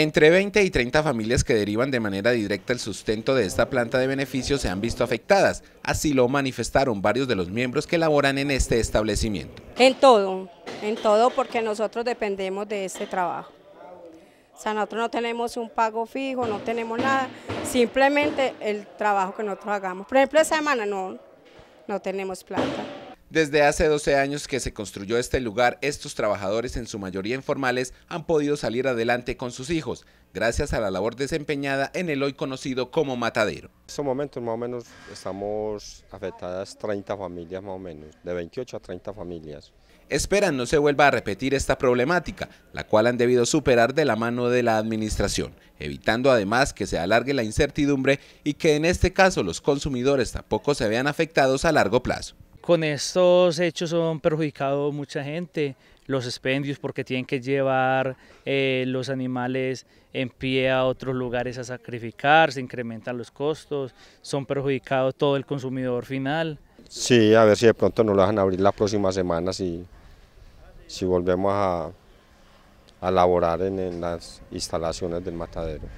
Entre 20 y 30 familias que derivan de manera directa el sustento de esta planta de beneficios se han visto afectadas. Así lo manifestaron varios de los miembros que laboran en este establecimiento. En todo, en todo porque nosotros dependemos de este trabajo. O sea, nosotros no tenemos un pago fijo, no tenemos nada, simplemente el trabajo que nosotros hagamos. Por ejemplo, esta semana no, no tenemos planta. Desde hace 12 años que se construyó este lugar, estos trabajadores en su mayoría informales han podido salir adelante con sus hijos, gracias a la labor desempeñada en el hoy conocido como Matadero. En estos momentos más o menos estamos afectadas 30 familias más o menos, de 28 a 30 familias. Esperan no se vuelva a repetir esta problemática, la cual han debido superar de la mano de la administración, evitando además que se alargue la incertidumbre y que en este caso los consumidores tampoco se vean afectados a largo plazo. Con estos hechos son perjudicados mucha gente, los expendios porque tienen que llevar eh, los animales en pie a otros lugares a sacrificar, se incrementan los costos, son perjudicados todo el consumidor final. Sí, a ver si de pronto nos lo dejan abrir la próxima semana si volvemos a, laborar en las instalaciones del matadero.